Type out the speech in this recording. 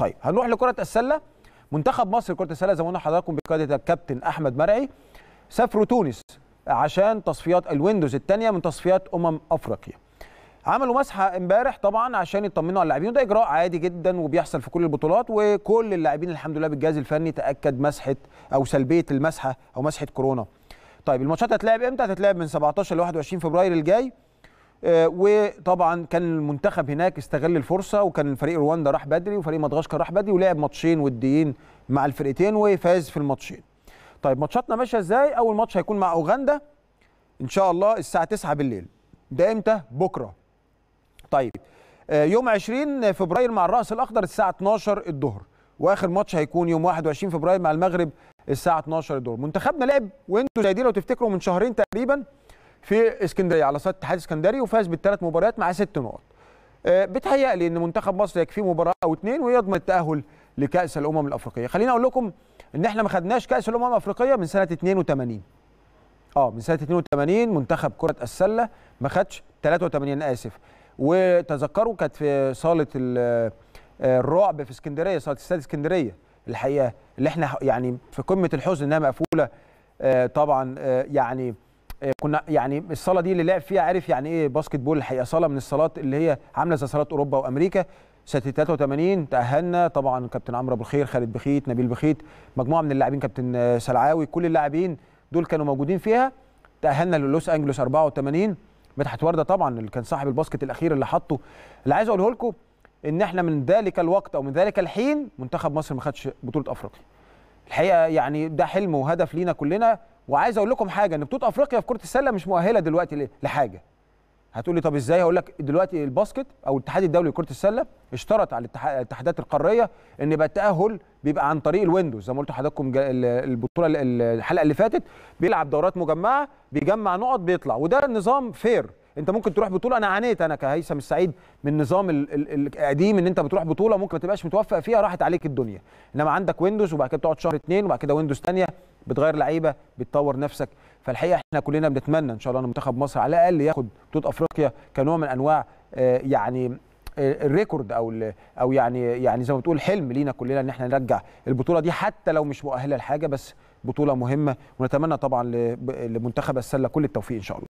طيب هنروح لكره السله منتخب مصر كره السله زي ما قلنا حضراتكم بقياده الكابتن احمد مرعي سافروا تونس عشان تصفيات الويندوز الثانيه من تصفيات امم افريقيا عملوا مسحه امبارح طبعا عشان يطمنوا على اللاعبين وده اجراء عادي جدا وبيحصل في كل البطولات وكل اللاعبين الحمد لله بالجهاز الفني تاكد مسحه او سلبيه المسحه او مسحه كورونا طيب الماتشات هتتلعب امتى هتتلعب من 17 ل 21 فبراير الجاي آه، وطبعا كان المنتخب هناك استغل الفرصه وكان فريق رواندا راح بدري وفريق مدغشقر راح بدري ولعب ماتشين وديين مع الفرقتين وفاز في الماتشين. طيب ماتشاتنا ماشيه ازاي؟ اول ماتش هيكون مع اوغندا ان شاء الله الساعه 9 بالليل. ده امتى؟ بكره. طيب آه، يوم 20 فبراير مع الراس الاخضر الساعه 12 الظهر واخر ماتش هيكون يوم 21 فبراير مع المغرب الساعه 12 الظهر. منتخبنا لعب وانتم شايفين لو تفتكروا من شهرين تقريبا في اسكندريه على صعيد اتحاد اسكندري وفاز بالثلاث مباريات مع ست نقط. آه، بتهيألي ان منتخب مصر يكفيه مباراه او اثنين ويضمن التاهل لكاس الامم الافريقيه. خليني اقول لكم ان احنا ما خدناش كاس الامم الافريقيه من سنه 82. اه من سنه 82 منتخب كره السله ما خدش 83 انا اسف. وتذكروا كانت في صاله آه، الرعب في اسكندريه صاله استاد اسكندريه الحقيقه اللي احنا يعني في قمه الحزن انها مقفوله آه، طبعا يعني آه، كنا يعني الصاله دي اللي لعب فيها عارف يعني ايه باسكت بول الحقيقه صاله من الصالات اللي هي عامله زي صالات اوروبا وامريكا سنه 83 تاهلنا طبعا كابتن عمرو ابو الخير خالد بخيت نبيل بخيت مجموعه من اللاعبين كابتن آه، سلعاوي كل اللاعبين دول كانوا موجودين فيها تاهلنا للوس انجلوس 84 مدحت ورده طبعا اللي كان صاحب الباسكت الاخير اللي حطه اللي عايز اقوله لكم ان احنا من ذلك الوقت او من ذلك الحين منتخب مصر ما خدش بطوله افريقيا الحقيقه يعني ده حلم وهدف لينا كلنا وعايز اقول لكم حاجه ان بطوله افريقيا في كره السله مش مؤهله دلوقتي لحاجه هتقول لي طب ازاي هقول لك دلوقتي الباسكت او الاتحاد الدولي لكره السله اشترط على الاتحادات القاريه ان يبقى التاهل بيبقى عن طريق الويندوز زي ما قلت لحضراتكم البطوله الحلقه اللي فاتت بيلعب دورات مجمعه بيجمع نقط بيطلع وده نظام فير انت ممكن تروح بطوله انا عانيت انا كهيثم السعيد من نظام القديم ان انت بتروح بطوله ممكن ما تبقاش متوفق فيها راحت عليك الدنيا انما عندك ويندوز وبعد كده بتقعد شهر اثنين وبعد كده ويندوز ثانيه بتغير لعيبه بتطور نفسك فالحقيقه احنا كلنا بنتمنى ان شاء الله ان منتخب مصر على الاقل ياخد بطوله افريقيا كنوع من انواع آه، يعني آه، الريكورد او او يعني يعني زي ما بتقول حلم لينا كلنا ان احنا نرجع البطوله دي حتى لو مش مؤهله لحاجه بس بطوله مهمه ونتمنى طبعا لمنتخب السله كل التوفيق ان شاء الله